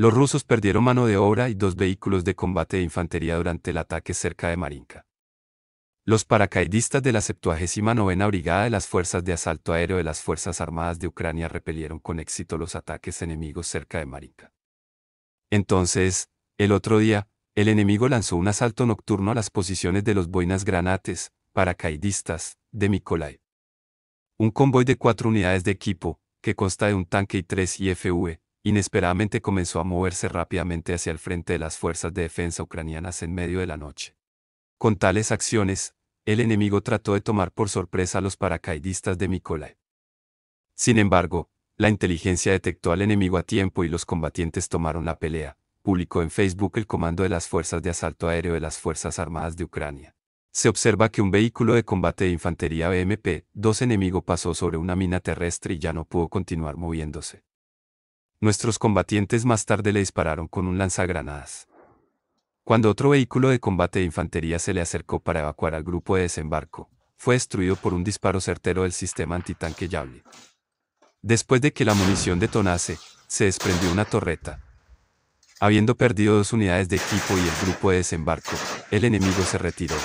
Los rusos perdieron mano de obra y dos vehículos de combate de infantería durante el ataque cerca de Marinka. Los paracaidistas de la 79 Brigada de las Fuerzas de Asalto Aéreo de las Fuerzas Armadas de Ucrania repelieron con éxito los ataques enemigos cerca de Marinka. Entonces, el otro día, el enemigo lanzó un asalto nocturno a las posiciones de los boinas granates, paracaidistas, de Mikolai. Un convoy de cuatro unidades de equipo, que consta de un tanque y tres IFV, inesperadamente comenzó a moverse rápidamente hacia el frente de las fuerzas de defensa ucranianas en medio de la noche. Con tales acciones, el enemigo trató de tomar por sorpresa a los paracaidistas de Mykolaiv. Sin embargo, la inteligencia detectó al enemigo a tiempo y los combatientes tomaron la pelea, publicó en Facebook el comando de las fuerzas de asalto aéreo de las Fuerzas Armadas de Ucrania. Se observa que un vehículo de combate de infantería BMP-2 enemigo pasó sobre una mina terrestre y ya no pudo continuar moviéndose. Nuestros combatientes más tarde le dispararon con un lanzagranadas. Cuando otro vehículo de combate de infantería se le acercó para evacuar al grupo de desembarco, fue destruido por un disparo certero del sistema antitanque Yable. Después de que la munición detonase, se desprendió una torreta. Habiendo perdido dos unidades de equipo y el grupo de desembarco, el enemigo se retiró.